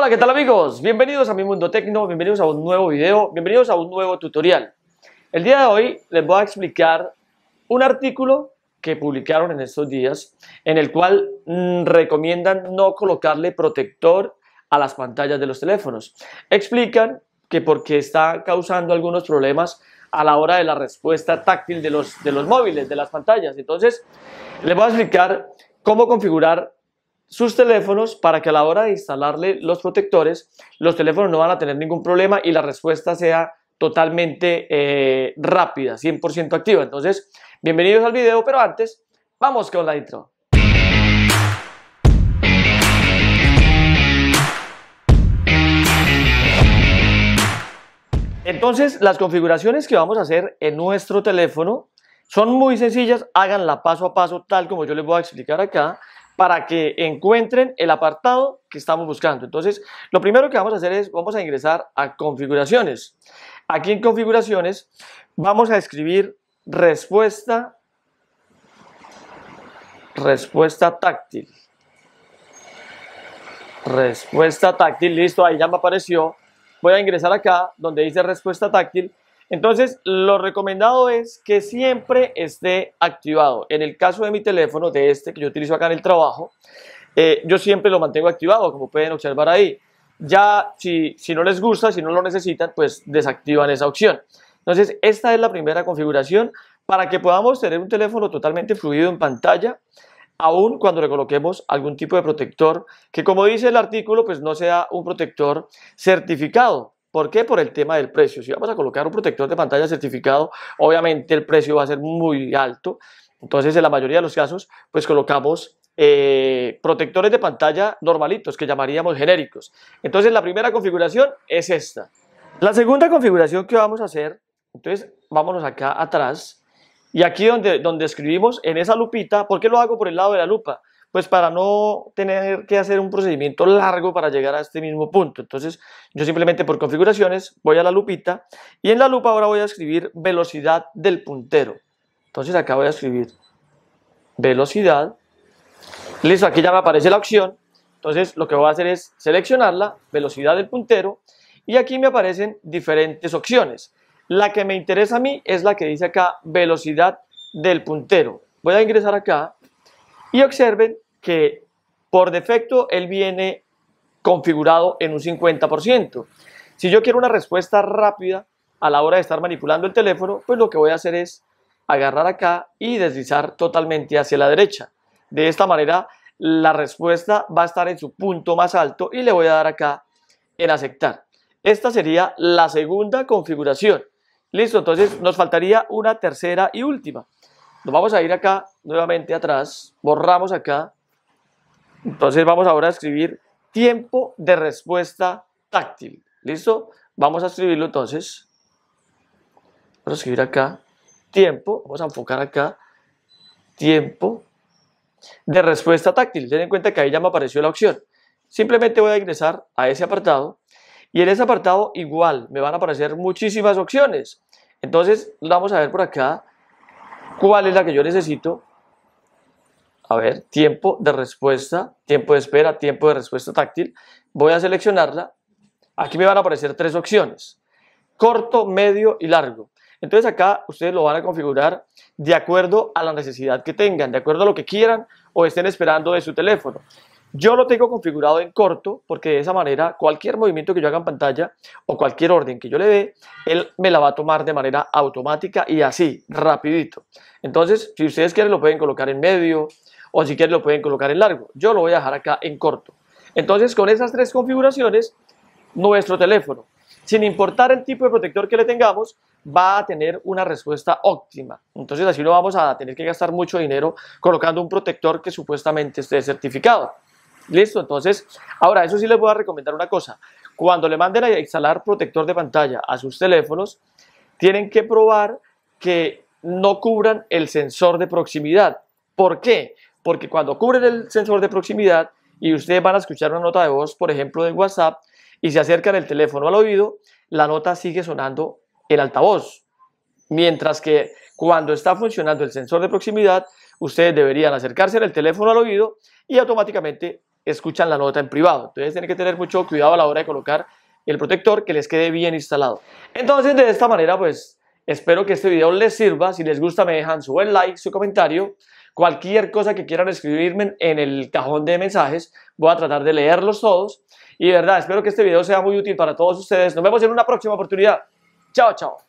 Hola, ¿qué tal amigos? Bienvenidos a mi mundo tecno, bienvenidos a un nuevo video, bienvenidos a un nuevo tutorial. El día de hoy les voy a explicar un artículo que publicaron en estos días en el cual mm, recomiendan no colocarle protector a las pantallas de los teléfonos. Explican que porque está causando algunos problemas a la hora de la respuesta táctil de los, de los móviles, de las pantallas. Entonces, les voy a explicar cómo configurar sus teléfonos para que a la hora de instalarle los protectores, los teléfonos no van a tener ningún problema y la respuesta sea totalmente eh, rápida, 100% activa. Entonces, bienvenidos al video, pero antes, vamos con la intro. Entonces, las configuraciones que vamos a hacer en nuestro teléfono son muy sencillas, háganla paso a paso, tal como yo les voy a explicar acá para que encuentren el apartado que estamos buscando. Entonces, lo primero que vamos a hacer es, vamos a ingresar a configuraciones. Aquí en configuraciones vamos a escribir respuesta, respuesta táctil. Respuesta táctil, listo, ahí ya me apareció. Voy a ingresar acá donde dice respuesta táctil entonces, lo recomendado es que siempre esté activado. En el caso de mi teléfono, de este que yo utilizo acá en el trabajo, eh, yo siempre lo mantengo activado, como pueden observar ahí. Ya si, si no les gusta, si no lo necesitan, pues desactivan esa opción. Entonces, esta es la primera configuración para que podamos tener un teléfono totalmente fluido en pantalla, aún cuando le coloquemos algún tipo de protector, que como dice el artículo, pues no sea un protector certificado, ¿Por qué? Por el tema del precio. Si vamos a colocar un protector de pantalla certificado, obviamente el precio va a ser muy alto. Entonces, en la mayoría de los casos, pues colocamos eh, protectores de pantalla normalitos, que llamaríamos genéricos. Entonces, la primera configuración es esta. La segunda configuración que vamos a hacer, entonces, vámonos acá atrás. Y aquí donde, donde escribimos en esa lupita, ¿por qué lo hago por el lado de la lupa? pues para no tener que hacer un procedimiento largo para llegar a este mismo punto. Entonces yo simplemente por configuraciones voy a la lupita y en la lupa ahora voy a escribir velocidad del puntero. Entonces acá voy a escribir velocidad. Listo, aquí ya me aparece la opción. Entonces lo que voy a hacer es seleccionarla, velocidad del puntero, y aquí me aparecen diferentes opciones. La que me interesa a mí es la que dice acá velocidad del puntero. Voy a ingresar acá y observen que por defecto él viene configurado en un 50%. Si yo quiero una respuesta rápida a la hora de estar manipulando el teléfono, pues lo que voy a hacer es agarrar acá y deslizar totalmente hacia la derecha. De esta manera la respuesta va a estar en su punto más alto y le voy a dar acá en aceptar. Esta sería la segunda configuración. Listo, entonces nos faltaría una tercera y última. Nos vamos a ir acá nuevamente atrás, borramos acá. Entonces vamos ahora a escribir tiempo de respuesta táctil. ¿Listo? Vamos a escribirlo entonces. Vamos a escribir acá tiempo, vamos a enfocar acá tiempo de respuesta táctil. Ten en cuenta que ahí ya me apareció la opción. Simplemente voy a ingresar a ese apartado y en ese apartado igual me van a aparecer muchísimas opciones. Entonces vamos a ver por acá ¿Cuál es la que yo necesito? A ver, tiempo de respuesta, tiempo de espera, tiempo de respuesta táctil. Voy a seleccionarla. Aquí me van a aparecer tres opciones. Corto, medio y largo. Entonces acá ustedes lo van a configurar de acuerdo a la necesidad que tengan, de acuerdo a lo que quieran o estén esperando de su teléfono. Yo lo tengo configurado en corto porque de esa manera cualquier movimiento que yo haga en pantalla o cualquier orden que yo le dé, él me la va a tomar de manera automática y así, rapidito. Entonces, si ustedes quieren lo pueden colocar en medio o si quieren lo pueden colocar en largo. Yo lo voy a dejar acá en corto. Entonces, con esas tres configuraciones, nuestro teléfono, sin importar el tipo de protector que le tengamos, va a tener una respuesta óptima. Entonces así no vamos a tener que gastar mucho dinero colocando un protector que supuestamente esté certificado. Listo, entonces, ahora eso sí les voy a recomendar una cosa. Cuando le manden a instalar protector de pantalla a sus teléfonos, tienen que probar que no cubran el sensor de proximidad. ¿Por qué? Porque cuando cubren el sensor de proximidad y ustedes van a escuchar una nota de voz, por ejemplo, de WhatsApp, y se acercan el teléfono al oído, la nota sigue sonando el altavoz. Mientras que cuando está funcionando el sensor de proximidad, ustedes deberían acercarse al teléfono al oído y automáticamente escuchan la nota en privado. Entonces tienen que tener mucho cuidado a la hora de colocar el protector que les quede bien instalado. Entonces de esta manera pues espero que este video les sirva. Si les gusta me dejan su buen like, su comentario. Cualquier cosa que quieran escribirme en el cajón de mensajes, voy a tratar de leerlos todos. Y de verdad, espero que este video sea muy útil para todos ustedes. Nos vemos en una próxima oportunidad. Chao, chao.